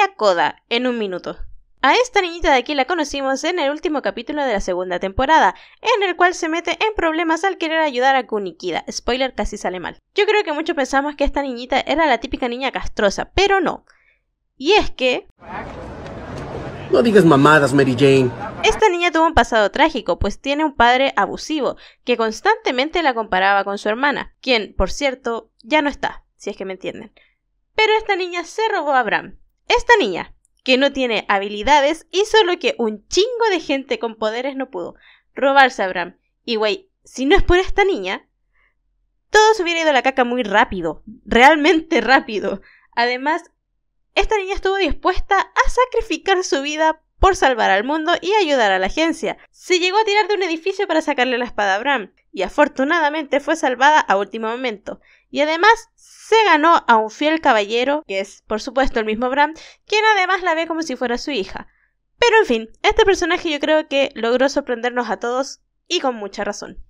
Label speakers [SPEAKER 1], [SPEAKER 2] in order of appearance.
[SPEAKER 1] a en un minuto. A esta niñita de aquí la conocimos en el último capítulo de la segunda temporada, en el cual se mete en problemas al querer ayudar a Kunikida. Spoiler, casi sale mal. Yo creo que muchos pensamos que esta niñita era la típica niña castrosa, pero no. Y es que...
[SPEAKER 2] No digas mamadas, Mary Jane.
[SPEAKER 1] Esta niña tuvo un pasado trágico, pues tiene un padre abusivo, que constantemente la comparaba con su hermana, quien, por cierto, ya no está, si es que me entienden. Pero esta niña se robó a Bram, esta niña, que no tiene habilidades, hizo lo que un chingo de gente con poderes no pudo, robarse a Bram. Y güey, si no es por esta niña, todo se hubiera ido a la caca muy rápido, realmente rápido. Además, esta niña estuvo dispuesta a sacrificar su vida por salvar al mundo y ayudar a la agencia. Se llegó a tirar de un edificio para sacarle la espada a Bram, y afortunadamente fue salvada a último momento. Y además se ganó a un fiel caballero, que es por supuesto el mismo Bram, quien además la ve como si fuera su hija. Pero en fin, este personaje yo creo que logró sorprendernos a todos y con mucha razón.